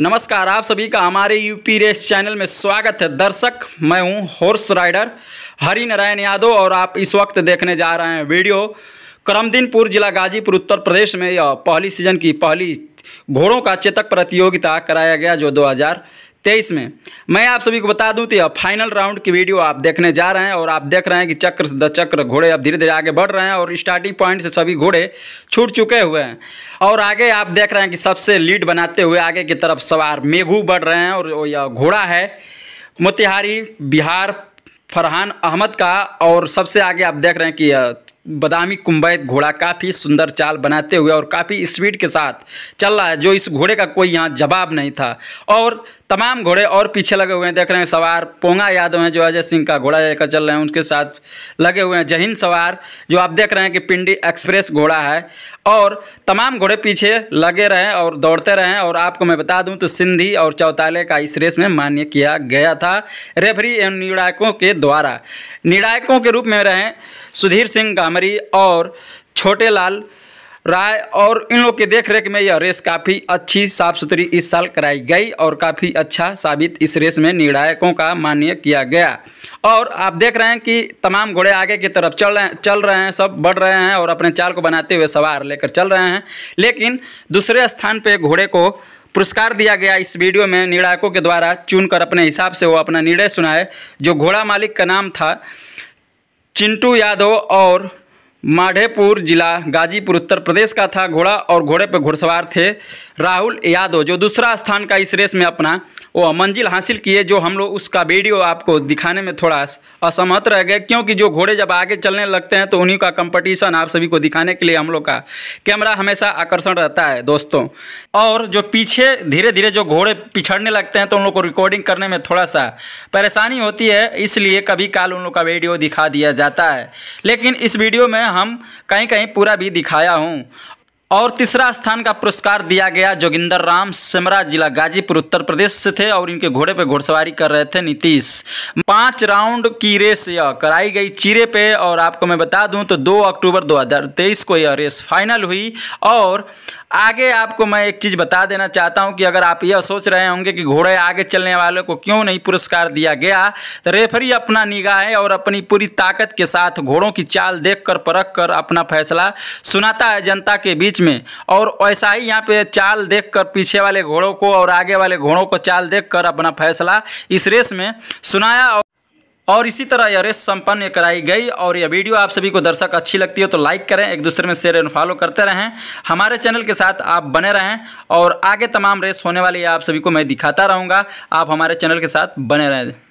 नमस्कार आप सभी का हमारे यूपी रेस चैनल में स्वागत है दर्शक मैं हूं हॉर्स राइडर हरि नारायण यादव और आप इस वक्त देखने जा रहे हैं वीडियो करमदीनपुर जिला गाजीपुर उत्तर प्रदेश में यह पहली सीजन की पहली घोड़ों का चेतक प्रतियोगिता कराया गया जो तेईस में मैं आप सभी को बता दूं तो अब फाइनल राउंड की वीडियो आप देखने जा रहे हैं और आप देख रहे हैं कि चक्र द चक्र घोड़े अब धीरे धीरे आगे बढ़ रहे हैं और स्टार्टिंग पॉइंट से सभी घोड़े छूट चुके हुए हैं और आगे आप देख रहे हैं कि सबसे लीड बनाते हुए आगे की तरफ सवार मेघू बढ़ रहे हैं और यह घोड़ा है मोतिहारी बिहार फरहान अहमद का और सबसे आगे आप देख रहे हैं कि बदामी कुंबैत घोड़ा काफ़ी सुंदर चाल बनाते हुए और काफ़ी स्पीड के साथ चल रहा है जो इस घोड़े का कोई यहाँ जवाब नहीं था और तमाम घोड़े और पीछे लगे हुए हैं देख रहे हैं सवार पोंगा यादव हैं जो अजय सिंह का घोड़ा लेकर चल रहे हैं उनके साथ लगे हुए हैं जहिंद सवार जो आप देख रहे हैं कि पिंडी एक्सप्रेस घोड़ा है और तमाम घोड़े पीछे लगे रहें और दौड़ते रहें और आपको मैं बता दूं तो सिंधी और चौताले का इस रेस में मान्य किया गया था रेफरी एवं निर्णायकों के द्वारा निर्णायकों के रूप में रहें सुधीर सिंह गामा भ्रामरी और छोटे लाल राय और इन लोग के देख रेख में यह रेस काफ़ी अच्छी साफ सुथरी इस साल कराई गई और काफ़ी अच्छा साबित इस रेस में निर्णायकों का मान्य किया गया और आप देख रहे हैं कि तमाम घोड़े आगे की तरफ चल रहे चल रहे हैं सब बढ़ रहे हैं और अपने चाल को बनाते हुए सवार लेकर चल रहे हैं लेकिन दूसरे स्थान पर घोड़े को पुरस्कार दिया गया इस वीडियो में निर्णायकों के द्वारा चुनकर अपने हिसाब से वो अपना निर्णय सुनाए जो घोड़ा मालिक का नाम था चिंटू यादव और माढ़ेपुर जिला गाजीपुर उत्तर प्रदेश का था घोड़ा और घोड़े पर घुड़सवार थे राहुल यादव जो दूसरा स्थान का इस रेस में अपना वो मंजिल हासिल किए जो हम लोग उसका वीडियो आपको दिखाने में थोड़ा असमर्थ रह गए क्योंकि जो घोड़े जब आगे चलने लगते हैं तो उन्हीं का कंपटीशन आप सभी को दिखाने के लिए हम लोग का कैमरा हमेशा आकर्षण रहता है दोस्तों और जो पीछे धीरे धीरे जो घोड़े पिछड़ने लगते हैं तो उन लोग को रिकॉर्डिंग करने में थोड़ा सा परेशानी होती है इसलिए कभी काल उन लोग का वीडियो दिखा दिया जाता है लेकिन इस वीडियो में हम कहीं कहीं पूरा भी दिखाया हूँ और तीसरा स्थान का पुरस्कार दिया गया जोगिंदर राम सिमरा जिला गाजीपुर उत्तर प्रदेश से थे और इनके घोड़े पे घोड़सवारी कर रहे थे नीतीश पांच राउंड की रेस यह कराई गई चीरे पे और आपको मैं बता दूं तो 2 अक्टूबर 2023 को यह रेस फाइनल हुई और आगे आपको मैं एक चीज़ बता देना चाहता हूं कि अगर आप यह सोच रहे होंगे कि घोड़े आगे चलने वालों को क्यों नहीं पुरस्कार दिया गया तो रेफरी अपना निगाहें और अपनी पूरी ताकत के साथ घोड़ों की चाल देखकर परख कर अपना फैसला सुनाता है जनता के बीच में और ऐसा ही यहाँ पे चाल कर पीछे वाले घोड़ों को और आगे वाले घोड़ों को चाल कर अपना फैसला इस रेस में सुनाया और इसी तरह यह रेस संपन्न कराई गई और यह वीडियो आप सभी को दर्शक अच्छी लगती हो तो लाइक करें एक दूसरे में शेयर एंड फॉलो करते रहें हमारे चैनल के साथ आप बने रहें और आगे तमाम रेस होने वाली है आप सभी को मैं दिखाता रहूँगा आप हमारे चैनल के साथ बने रहें